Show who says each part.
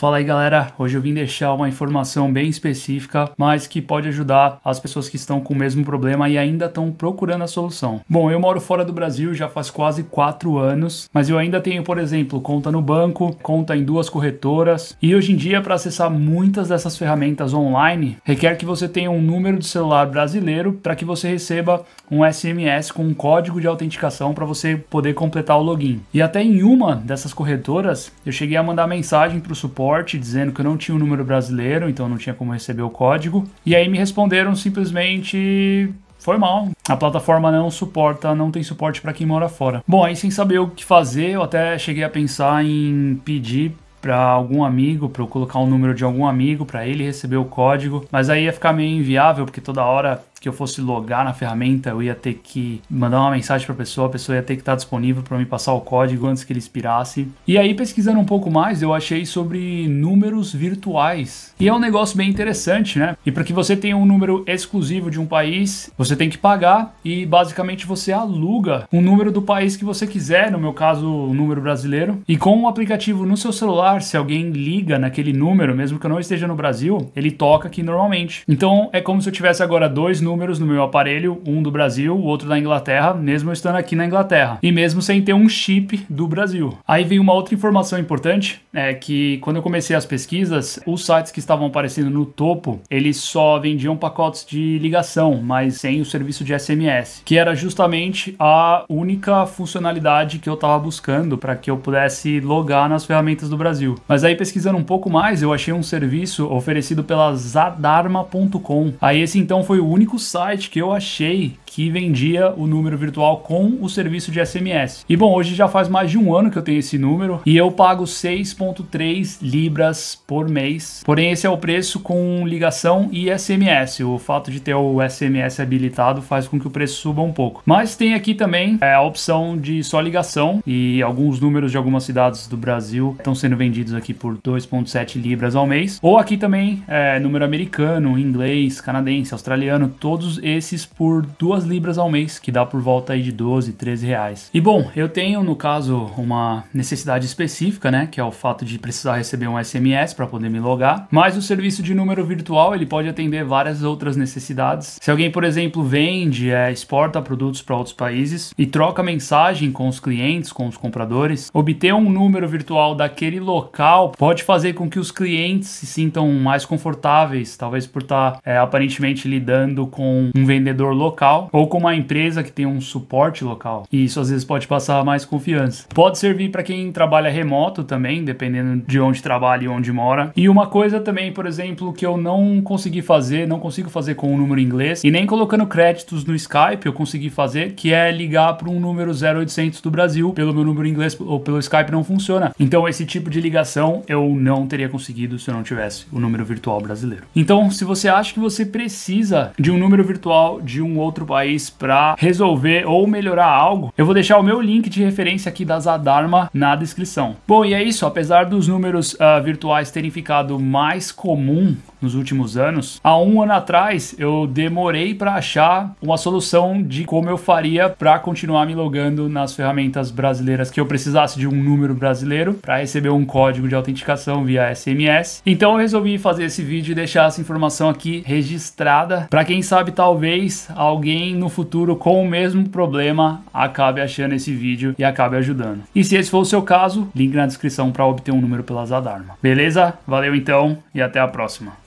Speaker 1: Fala aí galera, hoje eu vim deixar uma informação bem específica, mas que pode ajudar as pessoas que estão com o mesmo problema e ainda estão procurando a solução. Bom, eu moro fora do Brasil já faz quase 4 anos, mas eu ainda tenho, por exemplo, conta no banco, conta em duas corretoras, e hoje em dia para acessar muitas dessas ferramentas online, requer que você tenha um número de celular brasileiro para que você receba um SMS com um código de autenticação para você poder completar o login. E até em uma dessas corretoras, eu cheguei a mandar mensagem para o suporte dizendo que eu não tinha o um número brasileiro, então não tinha como receber o código. E aí me responderam simplesmente foi mal. A plataforma não suporta, não tem suporte para quem mora fora. Bom, aí sem saber o que fazer, eu até cheguei a pensar em pedir para algum amigo, para eu colocar o número de algum amigo para ele receber o código, mas aí ia ficar meio inviável porque toda hora que eu fosse logar na ferramenta, eu ia ter que mandar uma mensagem para a pessoa, a pessoa ia ter que estar tá disponível para me passar o código antes que ele expirasse. E aí, pesquisando um pouco mais, eu achei sobre números virtuais. E é um negócio bem interessante, né? E para que você tenha um número exclusivo de um país, você tem que pagar e basicamente você aluga um número do país que você quiser, no meu caso, o um número brasileiro. E com o um aplicativo no seu celular, se alguém liga naquele número, mesmo que eu não esteja no Brasil, ele toca aqui normalmente. Então é como se eu tivesse agora dois números números no meu aparelho, um do Brasil, o outro da Inglaterra, mesmo eu estando aqui na Inglaterra, e mesmo sem ter um chip do Brasil. Aí veio uma outra informação importante, é que quando eu comecei as pesquisas, os sites que estavam aparecendo no topo, eles só vendiam pacotes de ligação, mas sem o serviço de SMS, que era justamente a única funcionalidade que eu estava buscando para que eu pudesse logar nas ferramentas do Brasil. Mas aí pesquisando um pouco mais, eu achei um serviço oferecido pela zadarma.com. Aí esse então foi o único site que eu achei que vendia o número virtual com o serviço de SMS. E bom, hoje já faz mais de um ano que eu tenho esse número e eu pago 6,3 libras por mês. Porém, esse é o preço com ligação e SMS. O fato de ter o SMS habilitado faz com que o preço suba um pouco. Mas tem aqui também é, a opção de só ligação e alguns números de algumas cidades do Brasil estão sendo vendidos aqui por 2,7 libras ao mês. Ou aqui também é, número americano, inglês, canadense, australiano, todo todos esses por duas libras ao mês, que dá por volta aí de 12, 13 reais. E bom, eu tenho no caso uma necessidade específica, né, que é o fato de precisar receber um SMS para poder me logar, mas o serviço de número virtual, ele pode atender várias outras necessidades. Se alguém, por exemplo, vende, é, exporta produtos para outros países e troca mensagem com os clientes, com os compradores, obter um número virtual daquele local pode fazer com que os clientes se sintam mais confortáveis, talvez por estar tá, é, aparentemente lidando com com um vendedor local ou com uma empresa que tem um suporte local. E isso às vezes pode passar mais confiança. Pode servir para quem trabalha remoto também, dependendo de onde trabalha e onde mora. E uma coisa também, por exemplo, que eu não consegui fazer, não consigo fazer com o um número inglês e nem colocando créditos no Skype eu consegui fazer, que é ligar para um número 0800 do Brasil. Pelo meu número inglês ou pelo Skype não funciona. Então esse tipo de ligação eu não teria conseguido se eu não tivesse o número virtual brasileiro. Então, se você acha que você precisa de um número virtual de um outro país para resolver ou melhorar algo, eu vou deixar o meu link de referência aqui da Zadarma na descrição. Bom, e é isso. Apesar dos números uh, virtuais terem ficado mais comum nos últimos anos, há um ano atrás eu demorei para achar uma solução de como eu faria para continuar me logando nas ferramentas brasileiras que eu precisasse de um número brasileiro para receber um código de autenticação via SMS. Então eu resolvi fazer esse vídeo e deixar essa informação aqui registrada para quem sabe, talvez alguém no futuro com o mesmo problema acabe achando esse vídeo e acabe ajudando. E se esse for o seu caso, link na descrição para obter um número pela Zadarma. Beleza? Valeu então e até a próxima.